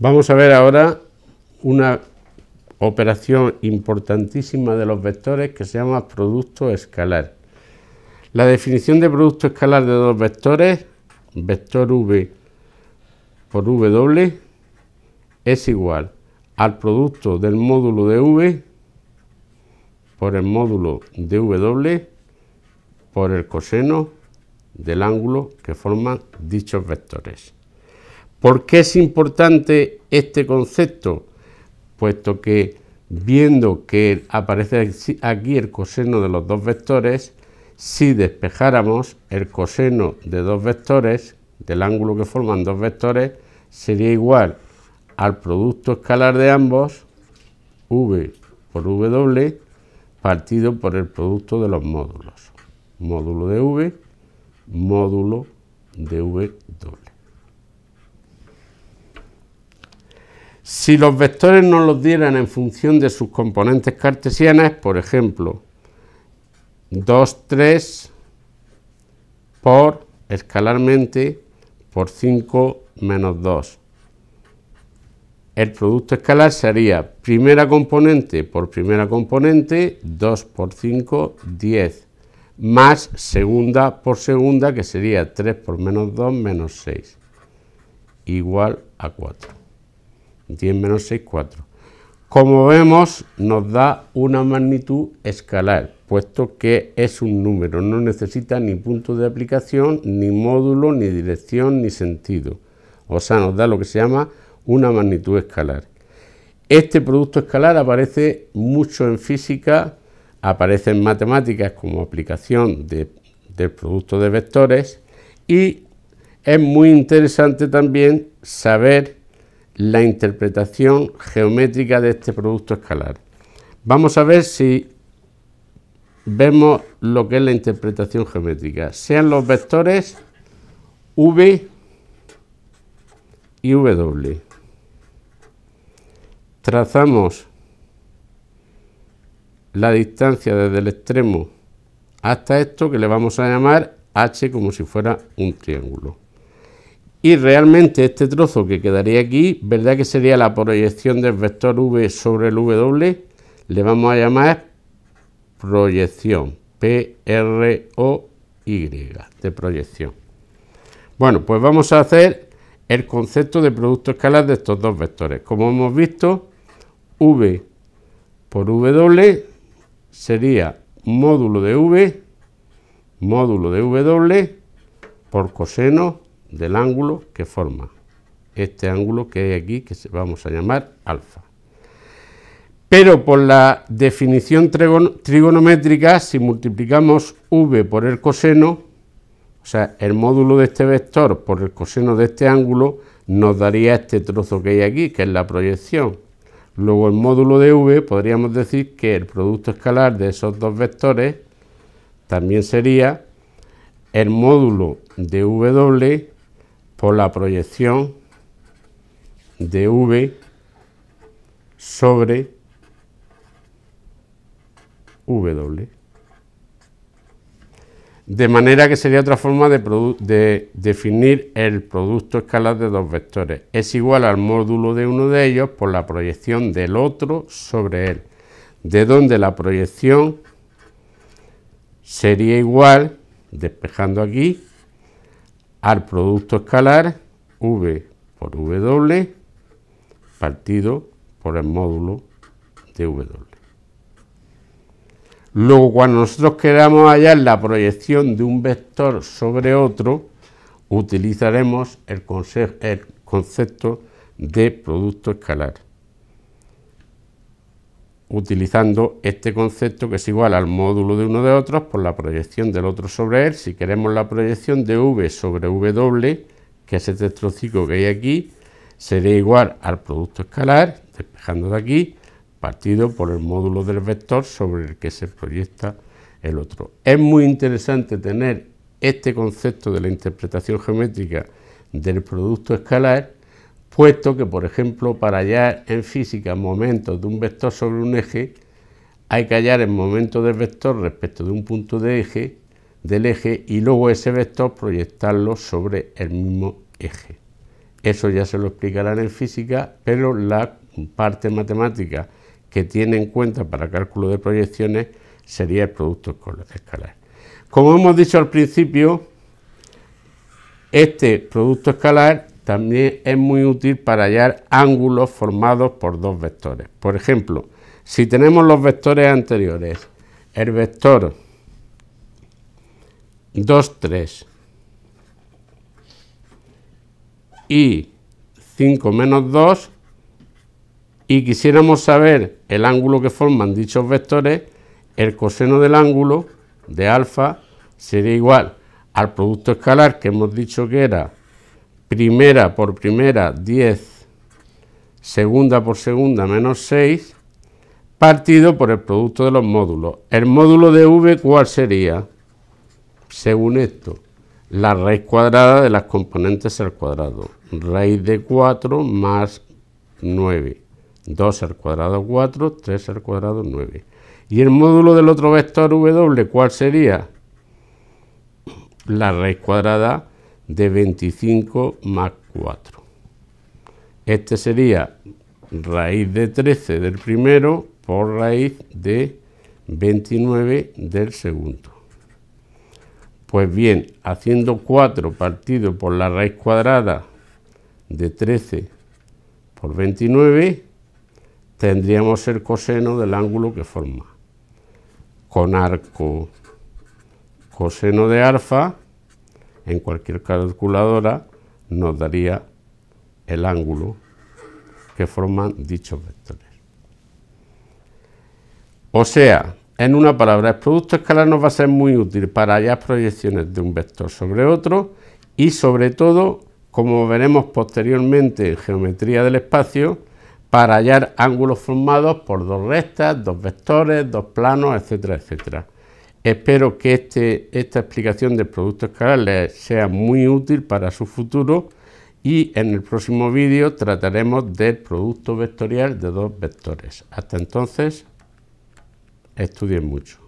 Vamos a ver ahora una operación importantísima de los vectores que se llama producto escalar. La definición de producto escalar de dos vectores, vector v por w, es igual al producto del módulo de v por el módulo de w por el coseno del ángulo que forman dichos vectores. ¿Por qué es importante este concepto? Puesto que viendo que aparece aquí el coseno de los dos vectores, si despejáramos el coseno de dos vectores, del ángulo que forman dos vectores, sería igual al producto escalar de ambos, v por w, partido por el producto de los módulos. Módulo de v, módulo de w. Si los vectores nos los dieran en función de sus componentes cartesianas, por ejemplo, 2, 3 por escalarmente por 5 menos 2. El producto escalar sería primera componente por primera componente, 2 por 5, 10, más segunda por segunda, que sería 3 por menos 2, menos 6, igual a 4. 10 menos 6, 4. Como vemos, nos da una magnitud escalar, puesto que es un número, no necesita ni punto de aplicación, ni módulo, ni dirección, ni sentido. O sea, nos da lo que se llama una magnitud escalar. Este producto escalar aparece mucho en física, aparece en matemáticas como aplicación del producto de vectores y es muy interesante también saber la interpretación geométrica de este producto escalar. Vamos a ver si vemos lo que es la interpretación geométrica. Sean los vectores V y W. Trazamos la distancia desde el extremo hasta esto que le vamos a llamar H como si fuera un triángulo. Y realmente este trozo que quedaría aquí, ¿verdad que sería la proyección del vector v sobre el w? Le vamos a llamar proyección, P-R-O-Y, de proyección. Bueno, pues vamos a hacer el concepto de producto escalar de estos dos vectores. Como hemos visto, v por w sería módulo de v, módulo de w por coseno del ángulo que forma este ángulo que hay aquí, que vamos a llamar alfa. Pero por la definición trigonométrica, si multiplicamos v por el coseno, o sea, el módulo de este vector por el coseno de este ángulo, nos daría este trozo que hay aquí, que es la proyección. Luego el módulo de v, podríamos decir que el producto escalar de esos dos vectores también sería el módulo de w por la proyección de V sobre W. De manera que sería otra forma de, de, definir el producto escalar de dos vectores. Es igual al módulo de uno de ellos por la proyección del otro sobre él, de donde la proyección sería igual, despejando aquí, al producto escalar V por W partido por el módulo de W. Luego, cuando nosotros queramos hallar la proyección de un vector sobre otro, utilizaremos el, concepto de producto escalar utilizando este concepto que es igual al módulo de uno de otros por la proyección del otro sobre él. Si queremos la proyección de V sobre W, que es este trocico que hay aquí, sería igual al producto escalar, despejando de aquí, partido por el módulo del vector sobre el que se proyecta el otro. Es muy interesante tener este concepto de la interpretación geométrica del producto escalar puesto que, por ejemplo, para hallar en física momentos de un vector sobre un eje, hay que hallar el momento del vector respecto de un punto de eje, del eje y luego ese vector proyectarlo sobre el mismo eje. Eso ya se lo explicarán en física, pero la parte matemática que tiene en cuenta para cálculo de proyecciones sería el producto escalar. Como hemos dicho al principio, este producto escalar también es muy útil para hallar ángulos formados por dos vectores. Por ejemplo, si tenemos los vectores anteriores, el vector 2, 3 y 5 menos 2, y quisiéramos saber el ángulo que forman dichos vectores, el coseno del ángulo de alfa sería igual al producto escalar que hemos dicho que era primera por primera 10, segunda por segunda menos 6, partido por el producto de los módulos. ¿El módulo de V cuál sería? Según esto, la raíz cuadrada de las componentes al cuadrado. Raíz de 4 más 9. 2 al cuadrado 4, 3 al cuadrado 9. ¿Y el módulo del otro vector W cuál sería? La raíz cuadrada de 25 más 4. Este sería raíz de 13 del primero por raíz de 29 del segundo. Pues bien, haciendo 4 partido por la raíz cuadrada de 13 por 29, tendríamos el coseno del ángulo que forma. Con arco coseno de alfa en cualquier calculadora nos daría el ángulo que forman dichos vectores. O sea, en una palabra, el producto escalar nos va a ser muy útil para hallar proyecciones de un vector sobre otro y sobre todo, como veremos posteriormente en geometría del espacio, para hallar ángulos formados por dos rectas, dos vectores, dos planos, etcétera, etcétera. Espero que este, esta explicación del producto escalar les sea muy útil para su futuro y en el próximo vídeo trataremos del producto vectorial de dos vectores. Hasta entonces, estudien mucho.